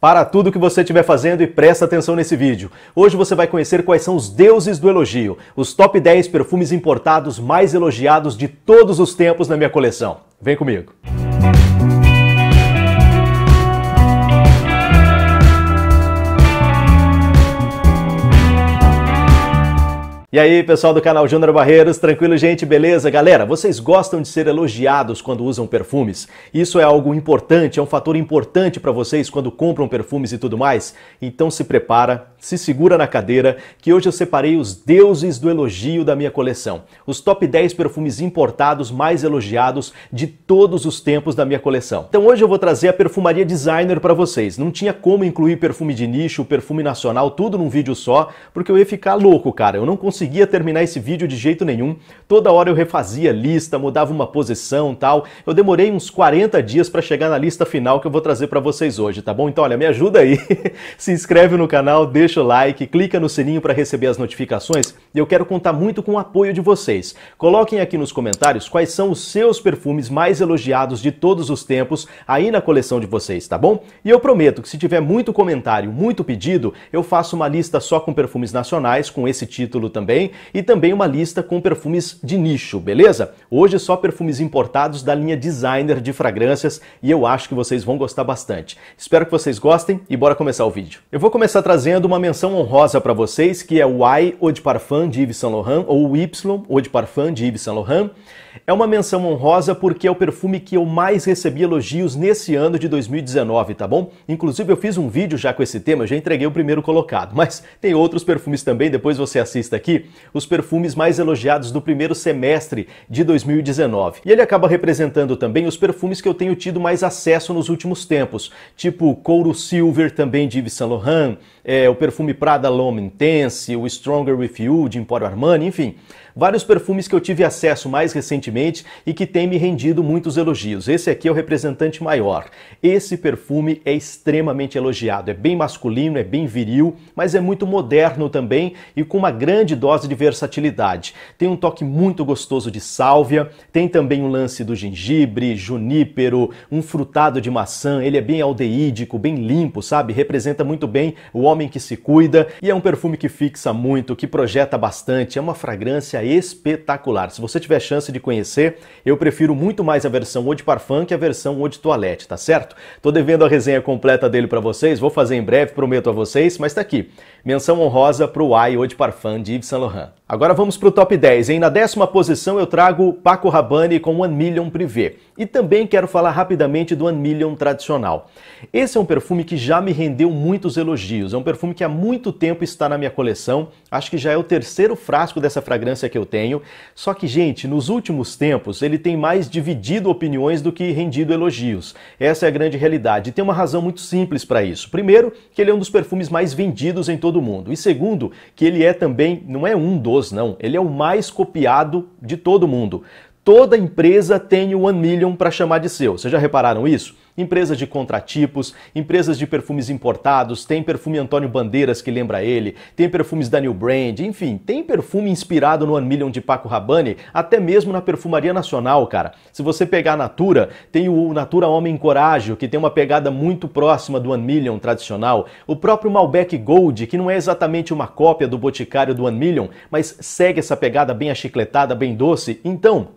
Para tudo que você estiver fazendo e presta atenção nesse vídeo. Hoje você vai conhecer quais são os deuses do elogio, os top 10 perfumes importados mais elogiados de todos os tempos na minha coleção. Vem comigo. Música E aí, pessoal do canal Júnior Barreiros, tranquilo, gente? Beleza? Galera, vocês gostam de ser elogiados quando usam perfumes? Isso é algo importante, é um fator importante para vocês quando compram perfumes e tudo mais? Então se prepara, se segura na cadeira, que hoje eu separei os deuses do elogio da minha coleção. Os top 10 perfumes importados mais elogiados de todos os tempos da minha coleção. Então hoje eu vou trazer a perfumaria designer para vocês. Não tinha como incluir perfume de nicho, perfume nacional, tudo num vídeo só, porque eu ia ficar louco, cara. Eu não consigo conseguia terminar esse vídeo de jeito nenhum. Toda hora eu refazia lista, mudava uma posição, tal. Eu demorei uns 40 dias para chegar na lista final que eu vou trazer para vocês hoje, tá bom? Então, olha, me ajuda aí. Se inscreve no canal, deixa o like, clica no sininho para receber as notificações e eu quero contar muito com o apoio de vocês. Coloquem aqui nos comentários quais são os seus perfumes mais elogiados de todos os tempos aí na coleção de vocês, tá bom? E eu prometo que se tiver muito comentário, muito pedido, eu faço uma lista só com perfumes nacionais com esse título também também, e também uma lista com perfumes de nicho, beleza? Hoje é só perfumes importados da linha designer de fragrâncias e eu acho que vocês vão gostar bastante. Espero que vocês gostem e bora começar o vídeo. Eu vou começar trazendo uma menção honrosa para vocês, que é o Y Eau de Parfum de Yves Saint Laurent, ou o Y Eau de Parfum de Yves Saint Laurent. É uma menção honrosa porque é o perfume que eu mais recebi elogios nesse ano de 2019, tá bom? Inclusive eu fiz um vídeo já com esse tema, já entreguei o primeiro colocado, mas tem outros perfumes também, depois você assista aqui, os perfumes mais elogiados do primeiro semestre de 2019. E ele acaba representando também os perfumes que eu tenho tido mais acesso nos últimos tempos, tipo Couro Silver também de Yves Saint Laurent, é, o perfume Prada L'Homme Intense, o Stronger With You de Emporio Armani, enfim, vários perfumes que eu tive acesso mais recentemente e que tem me rendido muitos elogios. Esse aqui é o representante maior. Esse perfume é extremamente elogiado, é bem masculino, é bem viril, mas é muito moderno também e com uma grande dose dose de versatilidade. Tem um toque muito gostoso de sálvia, tem também um lance do gengibre, junípero, um frutado de maçã, ele é bem aldeídico, bem limpo, sabe? Representa muito bem o homem que se cuida e é um perfume que fixa muito, que projeta bastante, é uma fragrância espetacular. Se você tiver chance de conhecer, eu prefiro muito mais a versão Eau de Parfum que a versão Eau de Toilette, tá certo? Tô devendo a resenha completa dele para vocês, vou fazer em breve, prometo a vocês, mas tá aqui. Menção honrosa pro Eau de Parfum de Yves Saint Saint Laurent. Agora vamos para o top 10, hein? Na décima posição eu trago Paco Rabanne com One Million Privé. E também quero falar rapidamente do One Million Tradicional. Esse é um perfume que já me rendeu muitos elogios. É um perfume que há muito tempo está na minha coleção. Acho que já é o terceiro frasco dessa fragrância que eu tenho. Só que, gente, nos últimos tempos ele tem mais dividido opiniões do que rendido elogios. Essa é a grande realidade. E tem uma razão muito simples para isso. Primeiro, que ele é um dos perfumes mais vendidos em todo o mundo. E segundo, que ele é também, não é é um dos, não. Ele é o mais copiado de todo mundo. Toda empresa tem o One Million para chamar de seu. Vocês já repararam isso? empresas de contratipos, empresas de perfumes importados, tem perfume Antônio Bandeiras que lembra ele, tem perfumes Daniel Brand, enfim, tem perfume inspirado no One Million de Paco Rabanne, até mesmo na perfumaria nacional, cara. Se você pegar a Natura, tem o Natura Homem Corágio, que tem uma pegada muito próxima do One Million tradicional, o próprio Malbec Gold, que não é exatamente uma cópia do Boticário do One Million, mas segue essa pegada bem achicletada, bem doce. Então,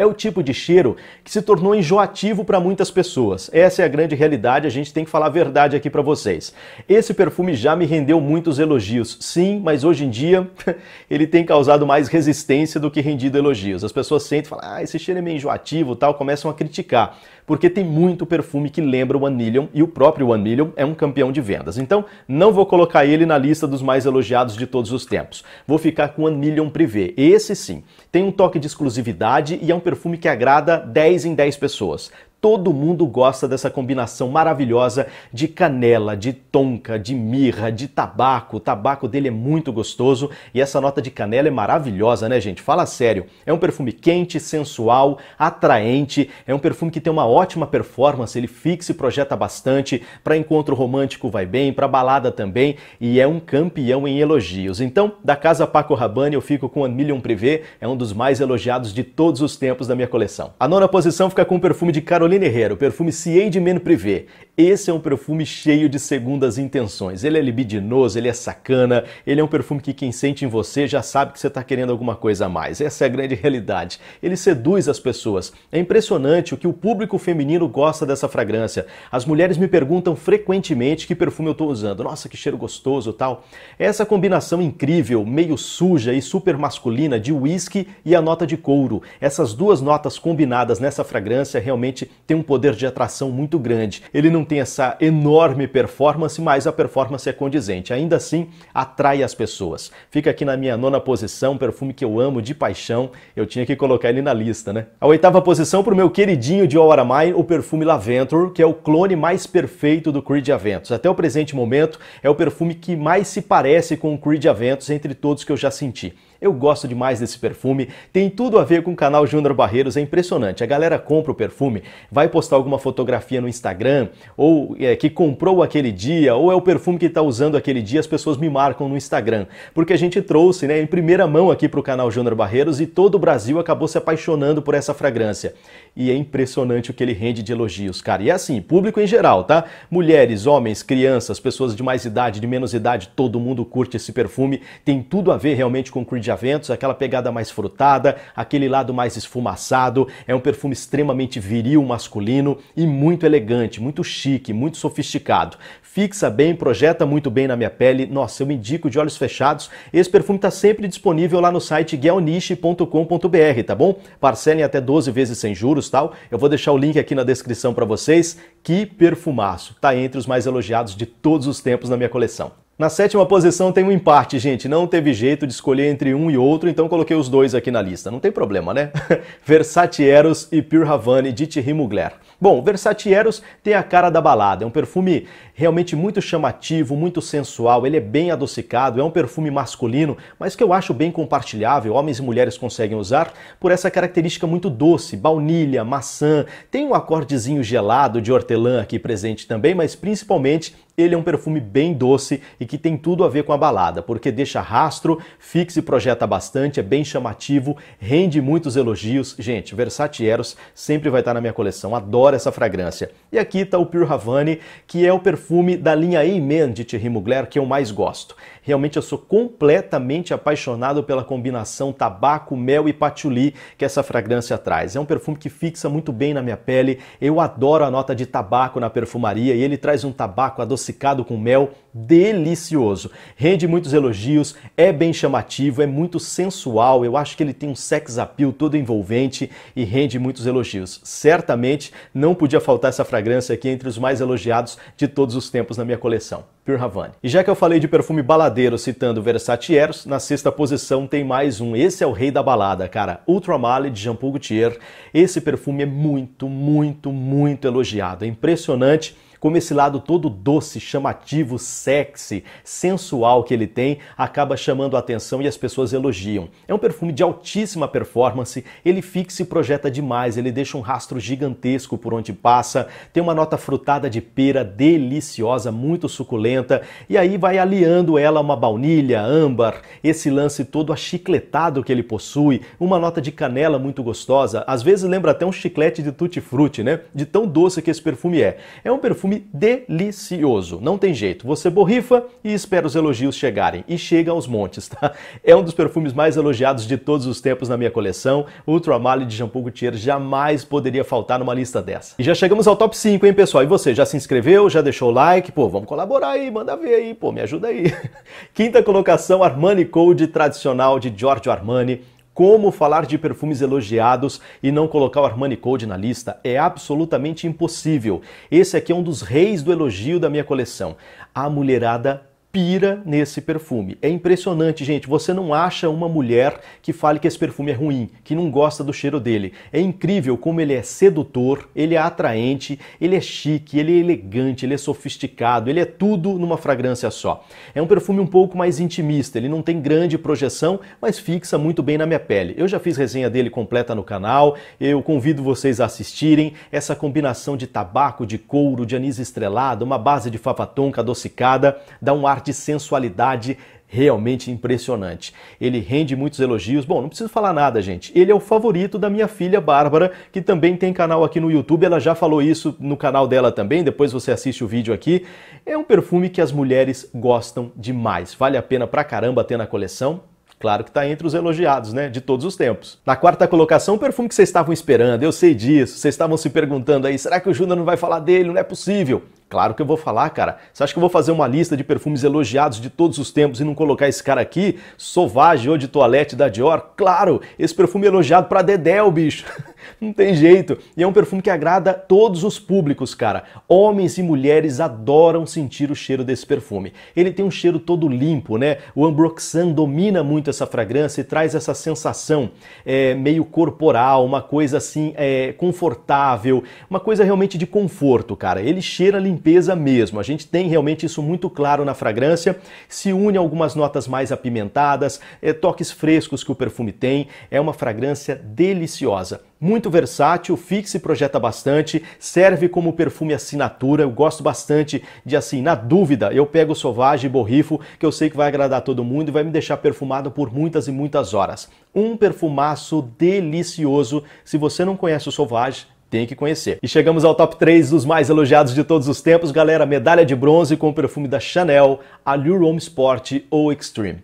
é o tipo de cheiro que se tornou enjoativo para muitas pessoas. Essa é a grande realidade, a gente tem que falar a verdade aqui para vocês. Esse perfume já me rendeu muitos elogios, sim, mas hoje em dia ele tem causado mais resistência do que rendido elogios. As pessoas sentem, falam, ah, esse cheiro é meio enjoativo, tal, começam a criticar porque tem muito perfume que lembra o One Million e o próprio One Million é um campeão de vendas. Então, não vou colocar ele na lista dos mais elogiados de todos os tempos. Vou ficar com One Million Privé. Esse sim, tem um toque de exclusividade e é um perfume que agrada 10 em 10 pessoas Todo mundo gosta dessa combinação maravilhosa de canela, de tonka, de mirra, de tabaco. O tabaco dele é muito gostoso e essa nota de canela é maravilhosa, né, gente? Fala sério. É um perfume quente, sensual, atraente. É um perfume que tem uma ótima performance, ele fixa e projeta bastante. Para encontro romântico vai bem, para balada também e é um campeão em elogios. Então, da casa Paco Rabanne, eu fico com a Million Privé, é um dos mais elogiados de todos os tempos da minha coleção. A nona posição fica com o perfume de Carolina Caroline Herrera, o perfume Ciei de Men Privé. Esse é um perfume cheio de segundas intenções. Ele é libidinoso, ele é sacana, ele é um perfume que quem sente em você já sabe que você está querendo alguma coisa a mais. Essa é a grande realidade. Ele seduz as pessoas. É impressionante o que o público feminino gosta dessa fragrância. As mulheres me perguntam frequentemente que perfume eu estou usando. Nossa, que cheiro gostoso tal. Essa combinação incrível, meio suja e super masculina de whisky e a nota de couro. Essas duas notas combinadas nessa fragrância realmente tem um poder de atração muito grande. Ele não tem essa enorme performance, mas a performance é condizente. Ainda assim, atrai as pessoas. Fica aqui na minha nona posição, um perfume que eu amo de paixão. Eu tinha que colocar ele na lista, né? A oitava posição para o meu queridinho de All Mine, o perfume Laventure, que é o clone mais perfeito do Creed Aventus. Até o presente momento, é o perfume que mais se parece com o Creed Aventus entre todos que eu já senti. Eu gosto demais desse perfume, tem tudo a ver com o canal Júnior Barreiros, é impressionante. A galera compra o perfume, vai postar alguma fotografia no Instagram, ou é, que comprou aquele dia, ou é o perfume que está usando aquele dia, as pessoas me marcam no Instagram. Porque a gente trouxe né, em primeira mão aqui para o canal Júnior Barreiros e todo o Brasil acabou se apaixonando por essa fragrância. E é impressionante o que ele rende de elogios, cara. E é assim, público em geral, tá? Mulheres, homens, crianças, pessoas de mais idade, de menos idade, todo mundo curte esse perfume. Tem tudo a ver realmente com o Creed Aventos, aquela pegada mais frutada, aquele lado mais esfumaçado. É um perfume extremamente viril, masculino e muito elegante, muito chique, muito sofisticado. Fixa bem, projeta muito bem na minha pele. Nossa, eu me indico de olhos fechados. Esse perfume está sempre disponível lá no site guelniche.com.br, tá bom? Parcelem até 12 vezes sem juros, tal. Eu vou deixar o link aqui na descrição para vocês. Que perfumaço! Tá entre os mais elogiados de todos os tempos na minha coleção. Na sétima posição tem um empate, gente. Não teve jeito de escolher entre um e outro, então coloquei os dois aqui na lista. Não tem problema, né? Versatieros e Pure Havane de Thierry Mugler. Bom, Versatieros tem a cara da balada. É um perfume realmente muito chamativo, muito sensual. Ele é bem adocicado, é um perfume masculino, mas que eu acho bem compartilhável. Homens e mulheres conseguem usar por essa característica muito doce, baunilha, maçã. Tem um acordezinho gelado de hortelã aqui presente também, mas principalmente ele é um perfume bem doce e que tem tudo a ver com a balada, porque deixa rastro, fixa e projeta bastante, é bem chamativo, rende muitos elogios. Gente, Versace Eros sempre vai estar na minha coleção, adoro essa fragrância. E aqui está o Pure Havani, que é o perfume da linha Amen de Thierry Mugler que eu mais gosto. Realmente eu sou completamente apaixonado pela combinação tabaco, mel e patchouli que essa fragrância traz. É um perfume que fixa muito bem na minha pele, eu adoro a nota de tabaco na perfumaria e ele traz um tabaco adocicado adocicado com mel, delicioso. Rende muitos elogios, é bem chamativo, é muito sensual. Eu acho que ele tem um sex appeal todo envolvente e rende muitos elogios. Certamente não podia faltar essa fragrância aqui entre os mais elogiados de todos os tempos na minha coleção. Pure Havane. E já que eu falei de perfume baladeiro citando Versace Eros, na sexta posição tem mais um. Esse é o rei da balada, cara. Ultramale de Jean Paul Gaultier. Esse perfume é muito, muito, muito elogiado. É impressionante como esse lado todo doce, chamativo, sexy, sensual que ele tem, acaba chamando a atenção e as pessoas elogiam. É um perfume de altíssima performance, ele fixa e projeta demais, ele deixa um rastro gigantesco por onde passa, tem uma nota frutada de pera deliciosa, muito suculenta, e aí vai aliando ela uma baunilha, âmbar, esse lance todo achicletado que ele possui, uma nota de canela muito gostosa, às vezes lembra até um chiclete de tutti-frutti, né? De tão doce que esse perfume é. É um perfume perfume delicioso. Não tem jeito, você borrifa e espera os elogios chegarem. E chega aos montes, tá? É um dos perfumes mais elogiados de todos os tempos na minha coleção. Ultramale de Jean-Paul Gaultier jamais poderia faltar numa lista dessa. E já chegamos ao top 5, hein, pessoal? E você, já se inscreveu? Já deixou o like? Pô, vamos colaborar aí, manda ver aí, pô, me ajuda aí. Quinta colocação, Armani Code tradicional de Giorgio Armani. Como falar de perfumes elogiados e não colocar o Armani Code na lista é absolutamente impossível. Esse aqui é um dos reis do elogio da minha coleção. A mulherada pira nesse perfume. É impressionante, gente. Você não acha uma mulher que fale que esse perfume é ruim, que não gosta do cheiro dele. É incrível como ele é sedutor, ele é atraente, ele é chique, ele é elegante, ele é sofisticado, ele é tudo numa fragrância só. É um perfume um pouco mais intimista, ele não tem grande projeção, mas fixa muito bem na minha pele. Eu já fiz resenha dele completa no canal, eu convido vocês a assistirem. Essa combinação de tabaco, de couro, de anis estrelado, uma base de fava tonka adocicada, dá um ar de sensualidade realmente impressionante. Ele rende muitos elogios. Bom, não preciso falar nada, gente. Ele é o favorito da minha filha Bárbara, que também tem canal aqui no YouTube. Ela já falou isso no canal dela também. Depois você assiste o vídeo aqui. É um perfume que as mulheres gostam demais. Vale a pena pra caramba ter na coleção. Claro que está entre os elogiados, né? De todos os tempos. Na quarta colocação, o perfume que vocês estavam esperando, eu sei disso. Vocês estavam se perguntando aí, será que o Júnior não vai falar dele? Não é possível. Claro que eu vou falar, cara. Você acha que eu vou fazer uma lista de perfumes elogiados de todos os tempos e não colocar esse cara aqui? Sauvage ou de toilette da Dior? Claro, esse perfume é elogiado pra Dedéu, bicho. não tem jeito. E é um perfume que agrada todos os públicos, cara. Homens e mulheres adoram sentir o cheiro desse perfume. Ele tem um cheiro todo limpo, né? O Ambroxan domina muito essa fragrância e traz essa sensação é, meio corporal, uma coisa assim é, confortável, uma coisa realmente de conforto, cara. Ele cheira limpinho limpeza mesmo. A gente tem realmente isso muito claro na fragrância. Se une algumas notas mais apimentadas, é, toques frescos que o perfume tem. É uma fragrância deliciosa muito versátil, fixa e projeta bastante, serve como perfume assinatura, eu gosto bastante de assim, na dúvida, eu pego Sauvage e borrifo, que eu sei que vai agradar todo mundo e vai me deixar perfumado por muitas e muitas horas. Um perfumaço delicioso, se você não conhece o Sauvage, tem que conhecer. E chegamos ao top 3 dos mais elogiados de todos os tempos, galera. Medalha de bronze com o perfume da Chanel, Allure Home Sport ou Extreme.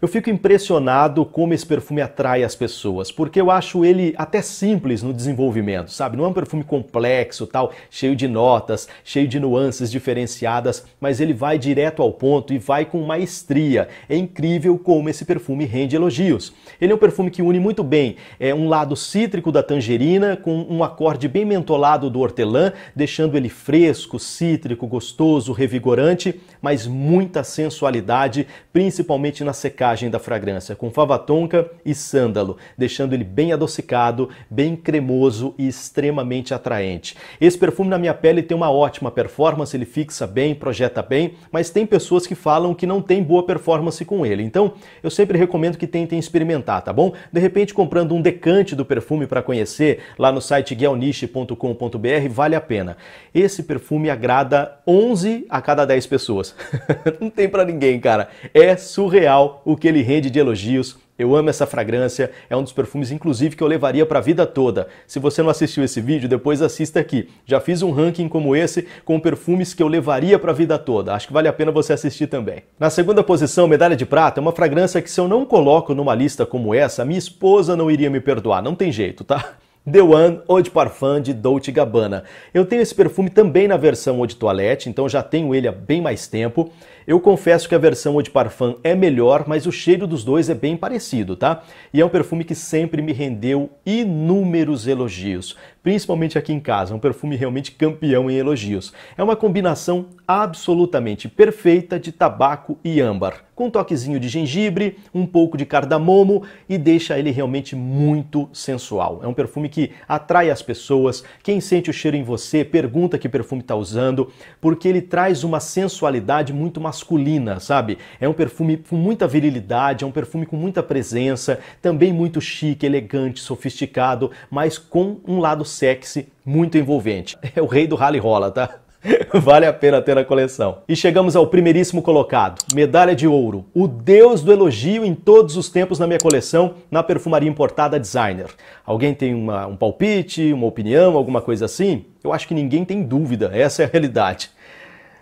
Eu fico impressionado como esse perfume atrai as pessoas, porque eu acho ele até simples no desenvolvimento, sabe? Não é um perfume complexo, tal, cheio de notas, cheio de nuances diferenciadas, mas ele vai direto ao ponto e vai com maestria. É incrível como esse perfume rende elogios. Ele é um perfume que une muito bem é um lado cítrico da tangerina com um acorde bem mentolado do hortelã, deixando ele fresco, cítrico, gostoso, revigorante, mas muita sensualidade, principalmente nas secagem da fragrância com fava tonka e sândalo, deixando ele bem adocicado, bem cremoso e extremamente atraente. Esse perfume na minha pele tem uma ótima performance, ele fixa bem, projeta bem, mas tem pessoas que falam que não tem boa performance com ele. Então, eu sempre recomendo que tentem experimentar, tá bom? De repente, comprando um decante do perfume para conhecer lá no site guialniche.com.br, vale a pena. Esse perfume agrada 11 a cada 10 pessoas. não tem para ninguém, cara. É surreal o que ele rende de elogios. Eu amo essa fragrância, é um dos perfumes inclusive que eu levaria para a vida toda. Se você não assistiu esse vídeo, depois assista aqui. Já fiz um ranking como esse com perfumes que eu levaria para a vida toda. Acho que vale a pena você assistir também. Na segunda posição, medalha de prata, é uma fragrância que se eu não coloco numa lista como essa, minha esposa não iria me perdoar, não tem jeito, tá? The One Eau de Parfum de Dolce Gabbana. Eu tenho esse perfume também na versão Eau de Toilette, então já tenho ele há bem mais tempo. Eu confesso que a versão Eau de Parfum é melhor, mas o cheiro dos dois é bem parecido, tá? E é um perfume que sempre me rendeu inúmeros elogios, principalmente aqui em casa, um perfume realmente campeão em elogios. É uma combinação absolutamente perfeita de tabaco e âmbar, com um toquezinho de gengibre, um pouco de cardamomo e deixa ele realmente muito sensual. É um perfume que atrai as pessoas, quem sente o cheiro em você pergunta que perfume está usando, porque ele traz uma sensualidade muito masculina masculina, sabe? É um perfume com muita virilidade, é um perfume com muita presença, também muito chique, elegante, sofisticado, mas com um lado sexy muito envolvente. É o rei do rally rola, tá? vale a pena ter na coleção. E chegamos ao primeiríssimo colocado, medalha de ouro, o deus do elogio em todos os tempos na minha coleção, na perfumaria importada designer. Alguém tem uma, um palpite, uma opinião, alguma coisa assim? Eu acho que ninguém tem dúvida, essa é a realidade.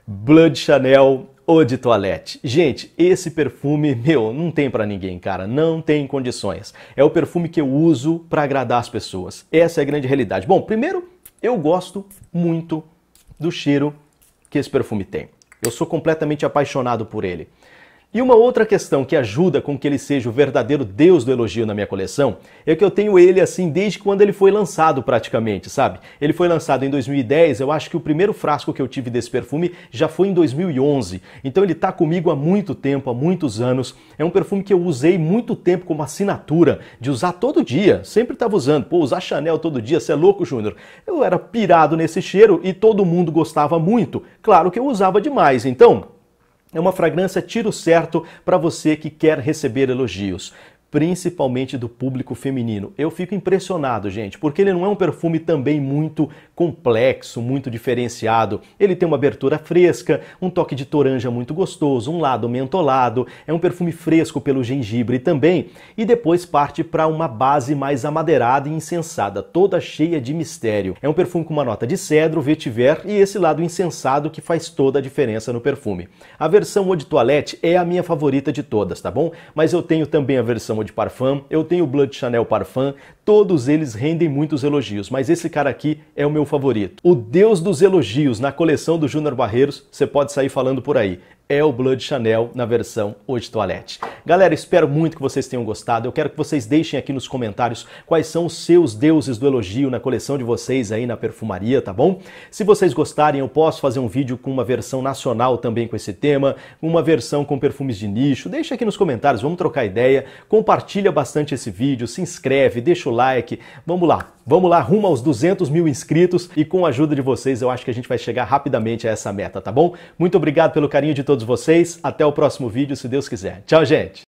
Blood Chanel Eau de Toilette. Gente, esse perfume, meu, não tem para ninguém, cara. Não tem condições. É o perfume que eu uso para agradar as pessoas. Essa é a grande realidade. Bom, primeiro, eu gosto muito do cheiro que esse perfume tem. Eu sou completamente apaixonado por ele. E uma outra questão que ajuda com que ele seja o verdadeiro deus do elogio na minha coleção é que eu tenho ele assim desde quando ele foi lançado praticamente, sabe? Ele foi lançado em 2010, eu acho que o primeiro frasco que eu tive desse perfume já foi em 2011. Então ele tá comigo há muito tempo, há muitos anos. É um perfume que eu usei muito tempo como assinatura, de usar todo dia, sempre estava usando. Pô, usar Chanel todo dia, você é louco, Júnior? Eu era pirado nesse cheiro e todo mundo gostava muito. Claro que eu usava demais, então é uma fragrância tiro certo para você que quer receber elogios principalmente do público feminino. Eu fico impressionado, gente, porque ele não é um perfume também muito complexo, muito diferenciado. Ele tem uma abertura fresca, um toque de toranja muito gostoso, um lado mentolado, é um perfume fresco pelo gengibre também, e depois parte para uma base mais amadeirada e incensada, toda cheia de mistério. É um perfume com uma nota de cedro, vetiver e esse lado incensado que faz toda a diferença no perfume. A versão Eau de Toilette é a minha favorita de todas, tá bom? Mas eu tenho também a versão chamou de Parfum, eu tenho o Blood Chanel Parfum, todos eles rendem muitos elogios, mas esse cara aqui é o meu favorito. O deus dos elogios na coleção do Júnior Barreiros, você pode sair falando por aí é o Blood Chanel na versão hoje de Toilette. Galera, espero muito que vocês tenham gostado. Eu quero que vocês deixem aqui nos comentários quais são os seus deuses do elogio na coleção de vocês aí na perfumaria, tá bom? Se vocês gostarem, eu posso fazer um vídeo com uma versão nacional também com esse tema, uma versão com perfumes de nicho. Deixa aqui nos comentários, vamos trocar ideia. Compartilha bastante esse vídeo, se inscreve, deixa o like. Vamos lá. Vamos lá, rumo aos 200 mil inscritos e com a ajuda de vocês eu acho que a gente vai chegar rapidamente a essa meta, tá bom? Muito obrigado pelo carinho de todos vocês. Até o próximo vídeo, se Deus quiser. Tchau, gente!